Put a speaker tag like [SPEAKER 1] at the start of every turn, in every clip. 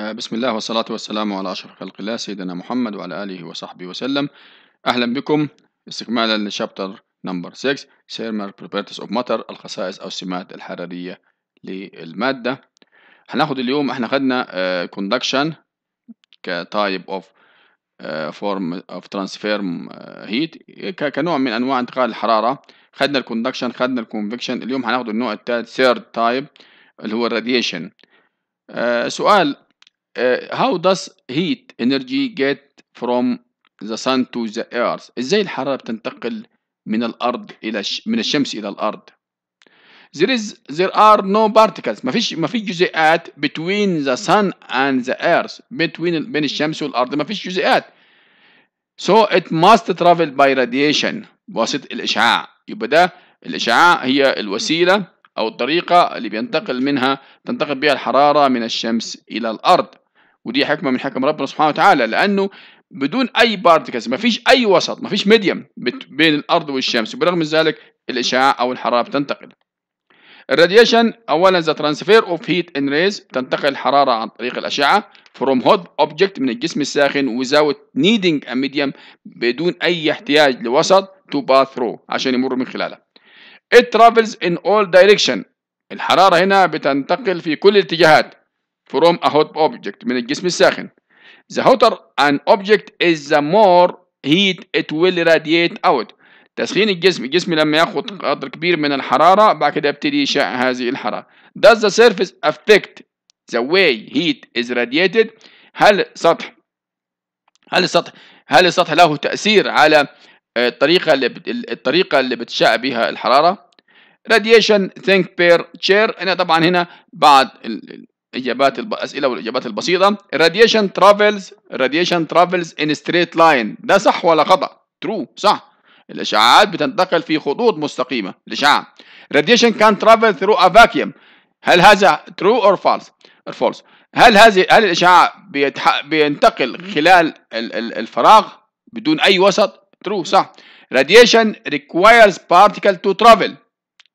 [SPEAKER 1] آه، بسم الله والصلاة والسلام على أشرف خلق الله سيدنا محمد وعلى آله وصحبه وسلم أهلا بكم استكمالا لشابتر نمبر 6 سيرمر Properties اوف ماتر الخصائص أو السمات الحرارية للمادة هناخد اليوم احنا خدنا كوندكشن آه، كتايب اوف فورم اوف ترانسفيرم هيت كنوع من انواع انتقال الحراره خدنا الكوندكشن خدنا الكونفكشن اليوم هناخد النوع الثالث ثيرد تايب اللي هو الراديشن آه، سؤال Uh, how does heat energy get from the sun to the earth ازاي الحرارة بتنتقل من الارض الى ش... من الشمس الى الارض there is there are no particles مفيش فيش جزيئات between the sun and the earth between بين الشمس والارض مفيش جزيئات so it must travel by radiation بواسطة الاشعاع يبقى ده الاشعاع هي الوسيلة او الطريقة اللي بينتقل منها تنتقل بها الحرارة من الشمس الى الارض ودي حكمه من حكم ربنا سبحانه وتعالى لانه بدون اي بارتكلز ما فيش اي وسط ما فيش ميديم بين الارض والشمس وبرغم من ذلك الاشعاع او الحراره بتنتقل الراديشن اولا ذا ترانسفير اوف هيت ان ريز تنتقل الحراره عن طريق الاشعه فروم هوت اوبجكت من الجسم الساخن وزاوت نيدينج ا ميديم بدون اي احتياج لوسط تو باث ثرو عشان يمر من خلاله it travels in all direction الحراره هنا بتنتقل في كل الاتجاهات from a hot object من الجسم الساخن the hotter an object is the more heat it will radiate out تسخين الجسم الجسم لما ياخد قدر كبير من الحرارة بعد كده يبتدي يشع هذه الحرارة does the surface affect the way heat is radiated هل سطح هل السطح هل السطح له تأثير على الطريقة اللي الطريقة اللي بتشع بها الحرارة radiation think per chair هنا طبعا هنا بعض اجابات الاسئله والاجابات البسيطه الراديشن ترافلز الراديشن ترافلز ان ستريت لاين ده صح ولا خطا ترو صح الاشعاعات بتنتقل في خطوط مستقيمه الاشعاع radiation كان ترافل ثرو ا فاكيوم هل هذا ترو اور فالس فولس هل هذه هل الاشعاع بينتقل خلال الفراغ بدون اي وسط ترو صح راديشن ريكوايرز بارتيكل تو ترافل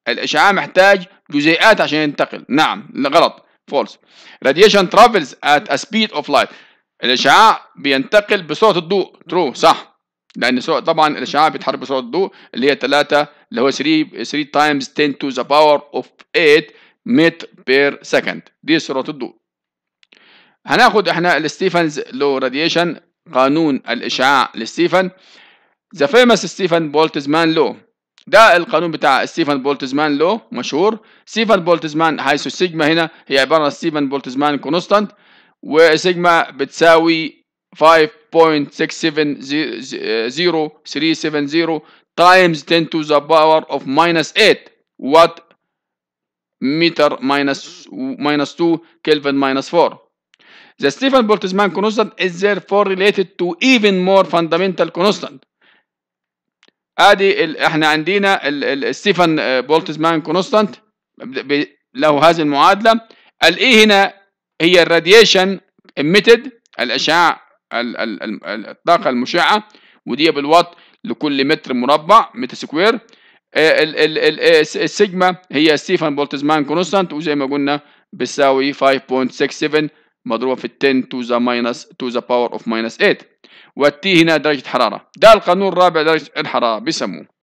[SPEAKER 1] الاشعاع محتاج جزيئات عشان ينتقل نعم غلط فولس راديشن ترافلز ات ا سبيد اوف لايت الاشعاع بينتقل بسرعه الضوء ترو صح لان طبعا الاشعاع بيتحرك بسرعه الضوء اللي هي 3 اللي هو 3 3 تايمز 10 تو ذا باور اوف 8 متر بير سكند دي سرعه الضوء هناخد احنا الستيفنز لو راديشن قانون الاشعاع لستيفن ذا فيمس ستيفن بولتزمان لو ده القانون بتاع ستيفن بولتزمان لو مشهور ستيفن بولتزمان حيث السيجما هنا هي عباره عن ستيفن بولتزمان كونستانت وسيجما بتساوي 5.670370 times 10 to the power of minus 8 وات متر minus minus 2 كلفن minus 4 The Stefan Boltzmann constant is therefore related to even more fundamental constant ادي ال... احنا عندنا ال... ال... ستيفن آه، بولتزمان كونستانت ب... له هذه المعادله الاي هنا هي الراديشن اميتد الاشعاع ال... ال... ال... الطاقه المشعه ودي بالوات لكل متر مربع متر سكوير آه، آه، السيجما هي ستيفن بولتزمان كونستانت وزي ما قلنا بتساوي 5.67 مضروبه في 10 تو ذا ماينس تو ذا باور اوف ماينس 8 والتي هنا درجة حرارة ده القانون الرابع درجة الحرارة بيسموه